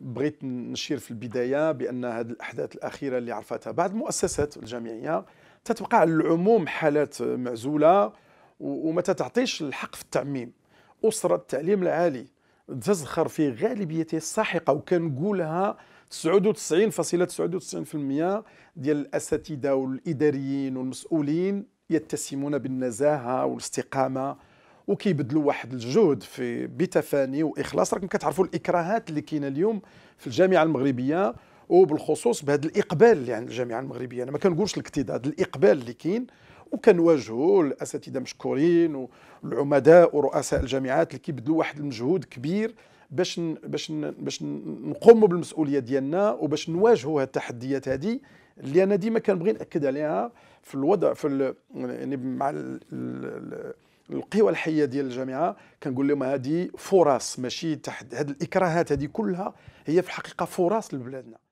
بغيت نشير في البدايه بان هذه الاحداث الاخيره اللي عرفتها بعض المؤسسات الجامعيه تتبقى على العموم حالات معزوله وما تعطيش الحق في التعميم اسره التعليم العالي تزخر في غالبيته الساحقه وكان وكنقولها 99.99% ديال الاساتذه والاداريين والمسؤولين يتسمون بالنزاهه والاستقامه وكيبذلوا واحد الجهد في بتفاني واخلاص راكم كتعرفوا الاكراهات اللي كاينه اليوم في الجامعه المغربيه وبالخصوص بهذا الاقبال اللي عند الجامعه المغربيه انا ما كنقولش الاكتضاد هذا الاقبال اللي كاين وكنواجهوا الاساتذه مشكورين والعمداء ورؤساء الجامعات اللي كيبذلوا واحد المجهود كبير باش باش باش نقوموا بالمسؤوليه ديالنا وباش نواجهوا هذه التحديات هذه اللي انا ديما كنبغي ناكد عليها في الوضع في يعني مع ال ال القوى الحيه ديال الجامعه كنقول لهم هذه فرص ماشي تحت هذه الاكراهات هذه كلها هي في الحقيقه فرص لبلادنا